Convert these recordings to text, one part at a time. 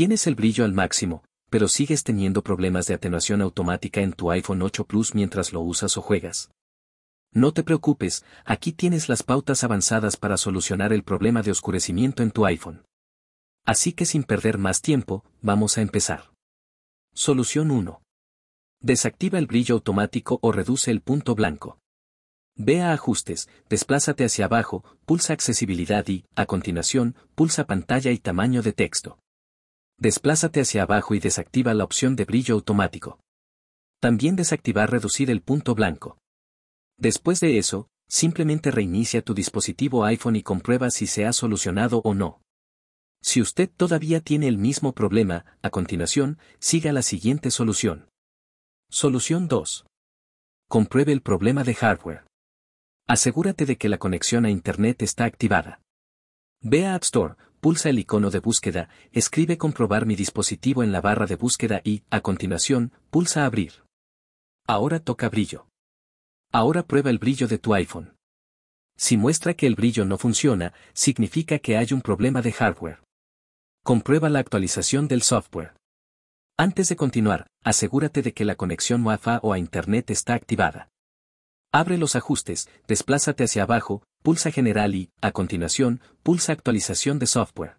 Tienes el brillo al máximo, pero sigues teniendo problemas de atenuación automática en tu iPhone 8 Plus mientras lo usas o juegas. No te preocupes, aquí tienes las pautas avanzadas para solucionar el problema de oscurecimiento en tu iPhone. Así que sin perder más tiempo, vamos a empezar. Solución 1. Desactiva el brillo automático o reduce el punto blanco. Ve a Ajustes, desplázate hacia abajo, pulsa Accesibilidad y, a continuación, pulsa Pantalla y Tamaño de texto desplázate hacia abajo y desactiva la opción de brillo automático. También desactivar reducir el punto blanco. Después de eso, simplemente reinicia tu dispositivo iPhone y comprueba si se ha solucionado o no. Si usted todavía tiene el mismo problema, a continuación, siga la siguiente solución. Solución 2. Compruebe el problema de hardware. Asegúrate de que la conexión a Internet está activada. Ve a App Store pulsa el icono de búsqueda, escribe comprobar mi dispositivo en la barra de búsqueda y, a continuación, pulsa abrir. Ahora toca brillo. Ahora prueba el brillo de tu iPhone. Si muestra que el brillo no funciona, significa que hay un problema de hardware. Comprueba la actualización del software. Antes de continuar, asegúrate de que la conexión Wi-Fi o a Internet está activada. Abre los ajustes, desplázate hacia abajo, pulsa General y, a continuación, pulsa Actualización de software.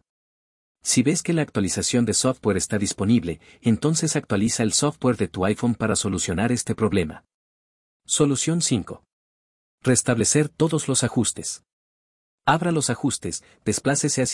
Si ves que la actualización de software está disponible, entonces actualiza el software de tu iPhone para solucionar este problema. Solución 5. Restablecer todos los ajustes. Abra los ajustes, desplácese hacia